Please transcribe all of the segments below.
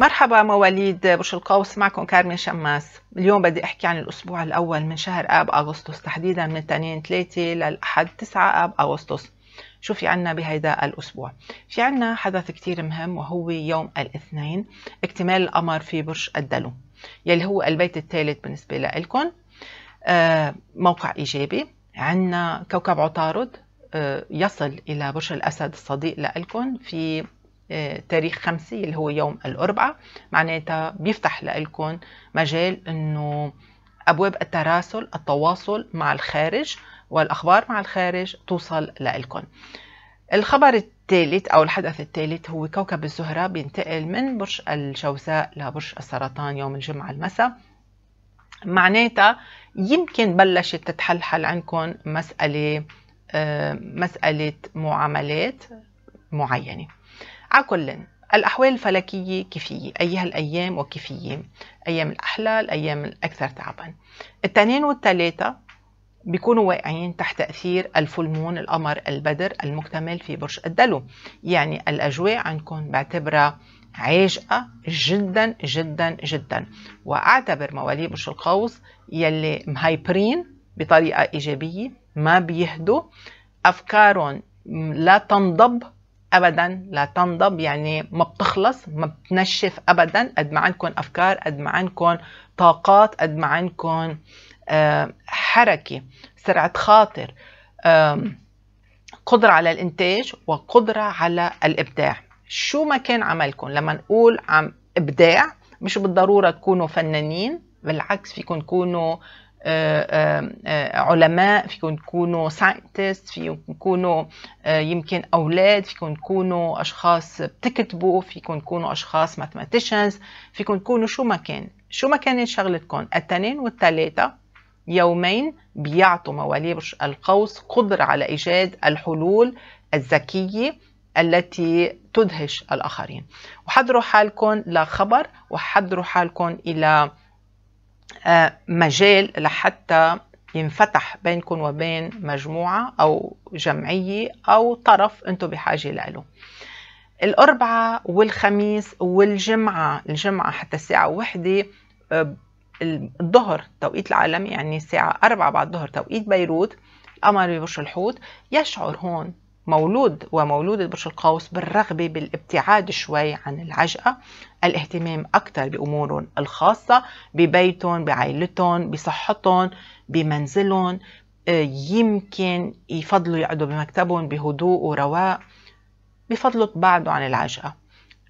مرحبا مواليد برج القوس معكم كارمن شماس اليوم بدي احكي عن الاسبوع الاول من شهر اب اغسطس تحديدا من الاثنين 3 للاحد 9 اب اغسطس شو في عنا بهيدا الأسبوع في عنا حدث كتير مهم وهو يوم الاثنين اكتمال القمر في برج الدلو يلي هو البيت الثالث بالنسبة لإلكم آه، موقع إيجابي عنا كوكب عطارد آه، يصل إلى برج الأسد الصديق لإلكم في تاريخ خمسة اللي هو يوم الأربعاء معناتها بيفتح لإلكم مجال أنه أبواب التراسل التواصل مع الخارج والأخبار مع الخارج توصل لإلكم الخبر الثالث أو الحدث الثالث هو كوكب الزهرة بينتقل من برج الجوزاء لبرج السرطان يوم الجمعة المساء معناتها يمكن بلشت تتحلحل عندكم مسألة آه، مسألة معاملات معينة كل الأحوال الفلكية كيفية أيها الأيام وكيفية أيام الأحلى الأيام الأكثر تعبا التنين والتلاتة بيكونوا واقعين تحت تأثير الفلمون القمر البدر المكتمل في برج الدلو يعني الأجواء عندكم بعتبرها عاجقة جدا جدا جدا وأعتبر مواليد برج القوس يلي مهايبرين بطريقة إيجابية ما بيهدوا أفكارهم لا تنضب ابدا لا تنضب يعني ما بتخلص ما بتنشف ابدا قد ما عندكم افكار قد ما عندكم طاقات قد ما عندكم آه، حركه سرعه خاطر قدره على الانتاج وقدره على الابداع شو ما كان عملكم لما نقول عم ابداع مش بالضروره تكونوا فنانين بالعكس فيكم تكونوا آه، آه، آه، علماء فيكم تكونوا ساينتست فيكم تكونوا يمكن اولاد فيكم تكونوا اشخاص بتكتبوا فيكم تكونوا اشخاص ماتماتيشنز فيكم تكونوا شو ما كان شو ما كانت شغلتكم التنين والثلاثه يومين بيعطوا موالير القوس قدرة على إيجاد الحلول الذكية التي تدهش الآخرين وحضروا حالكم لخبر وحضروا حالكم إلى آه، مجال لحتى ينفتح بينكم وبين مجموعة أو جمعية أو طرف أنتم بحاجة له الأربعة والخميس والجمعة الجمعة حتى الساعة واحدة آه، الظهر توقيت العالم يعني الساعة أربعة بعد الظهر توقيت بيروت القمر ببرج الحوت يشعر هون مولود ومولودة برج القوس بالرغبة بالابتعاد شوي عن العجقة الاهتمام أكثر بأمورهم الخاصة ببيتهم بعائلتهم بصحتهم بمنزلهم آه، يمكن يفضلوا يقعدوا بمكتبهم بهدوء ورواق بفضلوا تبعدوا عن العجقة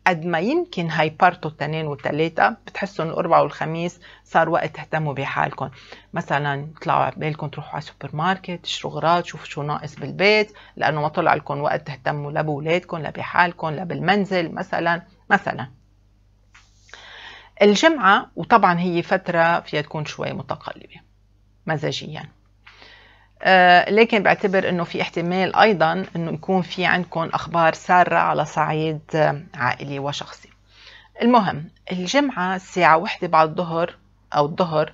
قد ما يمكن بارتو التنين والثلاثة بتحسوا ان الاربعاء والخميس صار وقت تهتموا بحالكم مثلا طلعوا على بالكم تروحوا على سوبر ماركت تشتروا غراض شوفوا شو ناقص بالبيت لانه ما طلع لكم وقت تهتموا لا بولادكم لا بحالكم لا بالمنزل مثلا مثلا الجمعة وطبعا هي فترة فيها تكون شوي متقلبة مزاجيا آه، لكن بعتبر انه في احتمال ايضا انه يكون في عندكم اخبار ساره على صعيد عائلي وشخصي المهم الجمعه الساعه واحدة بعد الظهر او الظهر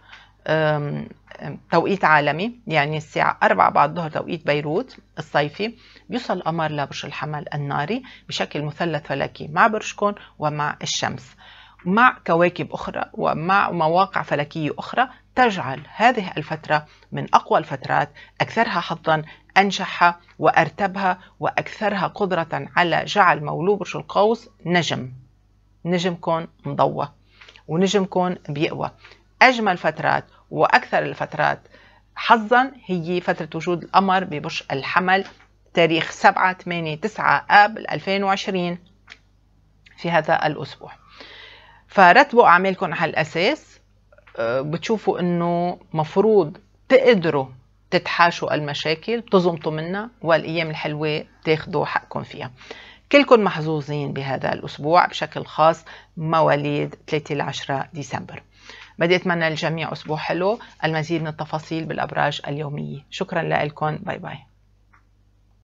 توقيت عالمي يعني الساعة 4 بعد الظهر توقيت بيروت الصيفي بيوصل القمر لبرج الحمل الناري بشكل مثلث فلكي مع برجكم ومع الشمس مع كواكب أخرى ومع مواقع فلكية أخرى تجعل هذه الفترة من أقوى الفترات أكثرها حظا أنجحها وأرتبها وأكثرها قدرة على جعل برج القوس نجم نجم كون مضوى ونجم كون بيقوى أجمل فترات وأكثر الفترات حظا هي فترة وجود القمر ببرج الحمل تاريخ 7 8 9 آب 2020 في هذا الأسبوع فرتبوا أعمالكم على الأساس بتشوفوا انه مفروض تقدروا تتحاشوا المشاكل بتزمطوا منها والايام الحلوه تاخذوا حقكم فيها كلكم محظوظين بهذا الاسبوع بشكل خاص مواليد 3 10 ديسمبر بدي اتمنى للجميع اسبوع حلو المزيد من التفاصيل بالابراج اليوميه شكرا لكم باي باي